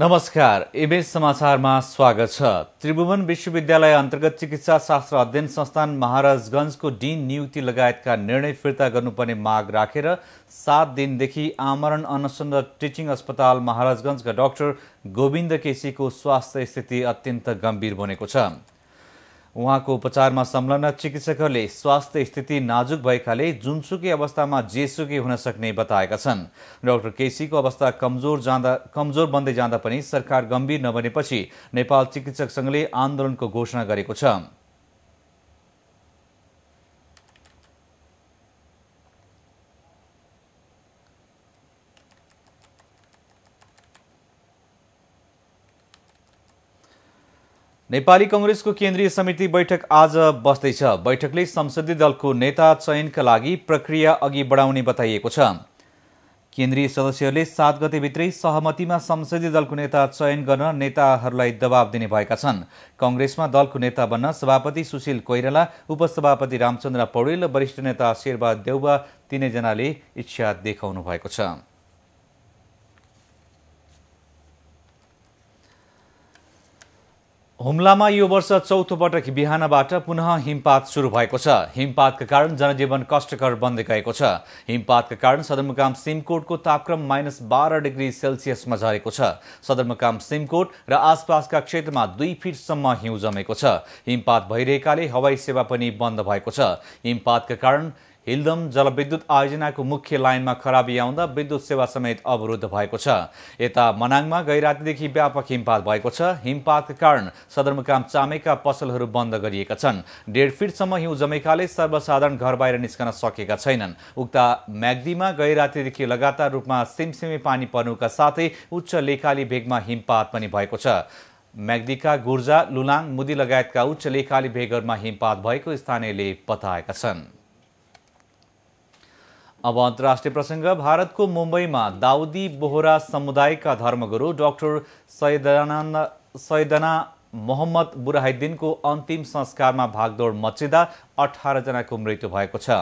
नमस्कार एमएस समाचारमा स्वागत छ त्रिभुवन विश्वविद्यालय अन्तर्गत चिकित्सा शास्त्र अध्ययन संस्थान महाराजगञ्जको डिन नियुक्ति लगायतका निर्णय फिर्ता गर्नुपर्ने माग राखेर रा। सात दिनदेखि आमरण अनसन टिचिङ अस्पताल महाराजगञ्जका डाक्टर गोविन्द केसीको स्वास्थ्य स्थिति अत्यन्त गम्भीर बनेको छ उहाँको उपचारमा संलग्न चिकित्सकहरूले स्वास्थ्य स्थिति नाजुक भएकाले जुनसुकै अवस्थामा जेसुकै हुन सक्ने बताएका छन् डाक्टर केसीको अवस्था कमजोर जाँदा कमजोर बन्दै जाँदा पनि सरकार गम्भीर नबनेपछि नेपाल चिकित्सक संघले आन्दोलनको घोषणा गरेको छ नेपाली कङ्ग्रेसको केन्द्रीय समिति बैठक आज बस्दैछ बैठकले संसदीय दलको नेता चयनका लागि प्रक्रिया अघि बढाउने बताइएको छ केन्द्रीय सदस्यहरूले सात गतेभित्रै सहमतिमा संसदीय दलको नेता चयन गर्न नेताहरूलाई दबाब दिने भएका छन् कङ्ग्रेसमा दलको नेता बन्न सभापति सुशील कोइराला उपसभापति रामचन्द्र पौडेल र वरिष्ठ नेता शेरबहादुर देउबा तिनैजनाले इच्छा देखाउनु भएको छ हुम्लामा यो वर्ष चौथो पटक बिहानबाट पुनः हिमपात सुरु भएको छ हिमपातका कारण जनजीवन कष्टकर बन्दै गएको छ हिमपातका कारण सदरमुकाम सिमकोटको तापक्रम माइनस बाह्र डिग्री सेल्सियसमा झरेको छ सदरमुकाम सिमकोट र आसपासका क्षेत्रमा दुई फिटसम्म हिउँ जमेको छ हिमपात भइरहेकाले हवाई सेवा पनि बन्द भएको छ हिमपातका कारण हिल्दम जलविद्युत आयोजनाको मुख्य लाइनमा खराबी आउँदा विद्युत सेवा समेत अवरुद्ध भएको छ यता मनाङमा गैरातीदेखि व्यापक हिमपात भएको छ हिमपातका कारण सदरमुकाम चामेका पसलहरू बन्द गरिएका छन् डेढ फिटसम्म हिउँ जमेकाले सर्वसाधारण घर बाहिर निस्कन सकेका छैनन् उक्त म्याग्दीमा गैरातीदेखि लगातार रूपमा सिमसिमे पानी पर्नुका साथै उच्च लेखाली भेगमा हिमपात पनि भएको छ म्याग्दीका गुर्जा लुलाङ मुदी लगायतका उच्च लेखाली भेगहरूमा हिमपात भएको स्थानीयले बताएका छन् अब अन्तर्राष्ट्रिय प्रसङ्ग भारतको मुम्बईमा दाउदी बोहरा समुदायका धर्मगुरु डाक्टर सैदनान्द सैदना मोहम्मद बुराहिद्दिनको अन्तिम संस्कारमा भागदौड मचिँदा अठारजनाको मृत्यु भएको छ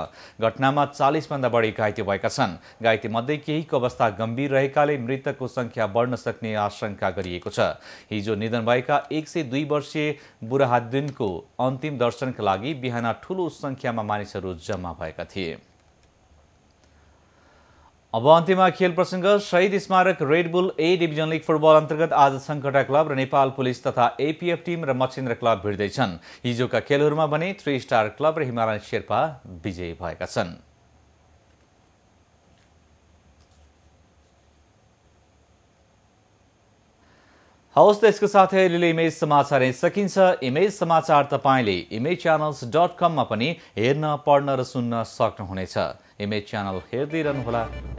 घटनामा चालिसभन्दा बढी घाइते भएका छन् मध्ये केहीको अवस्था गम्भीर रहेकाले मृतकको सङ्ख्या बढ्न सक्ने आशंका गरिएको छ हिजो निधन भएका एक सय दुई वर्षीय बुराहिद्दिनको अन्तिम दर्शनका लागि बिहान ठुलो सङ्ख्यामा मानिसहरू जम्मा भएका थिए अब अन्त्यमा खेल प्रसङ्ग शहीद स्मारक Red Bull A division league football अन्तर्गत आज सङ्कटा क्लब र नेपाल पुलिस तथा एपिएफ टिम र मच्छिन्द्र क्लब भिड्दैछन् हिजोका खेलहरूमा भने थ्री स्टार क्लब र हिमालयन शेर्पा विजयी भएका छन् हवस् त यसको साथै अहिले इमेज समाचार सकिन्छ इमेज समाचार तपाईँले इमेज च्यानल्स डट कममा पनि हेर्न पढ्न र सुन्न सक्नुहुनेछ इमेज च्यानल हेर्दै रहनुहोला